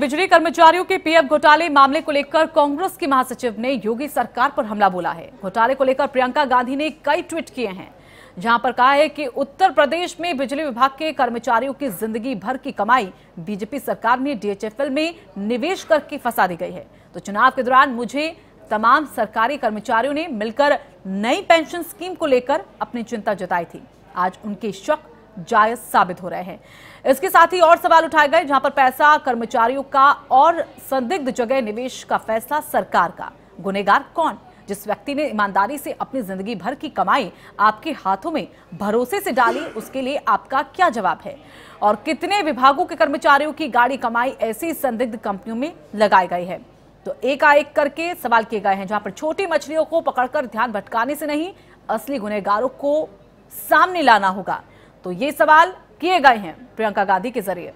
बिजली कर्मचारियों के पीएफ घोटाले मामले को लेकर कांग्रेस की महासचिव ने योगी सरकार पर हमला बोला है घोटाले को लेकर प्रियंका गांधी ने कई ट्वीट किए हैं जहां पर कहा है कि उत्तर प्रदेश में बिजली विभाग के कर्मचारियों की जिंदगी भर की कमाई बीजेपी सरकार ने डीएचएफएल में निवेश करके फंसा दी गई है तो चुनाव के दौरान मुझे तमाम सरकारी कर्मचारियों ने मिलकर नई पेंशन स्कीम को लेकर अपनी चिंता जताई थी आज उनके शक जायज साबित हो रहे हैं इसके साथ ही और सवाल उठाए गए जहां पर पैसा कर्मचारियों का और संदिग्ध जगह निवेश का फैसला सरकार का गुनेगार कौन जिस व्यक्ति ने ईमानदारी से अपनी जिंदगी भर की कमाई आपके हाथों में भरोसे से डाली उसके लिए आपका क्या जवाब है और कितने विभागों के कर्मचारियों की गाड़ी कमाई ऐसी संदिग्ध कंपनियों में लगाई गई है तो एकाएक करके सवाल किए गए हैं जहां पर छोटी मछलियों को पकड़कर ध्यान भटकाने से नहीं असली गुनेगारों को सामने लाना होगा तो ये सवाल किए गए हैं प्रियंका गांधी के जरिए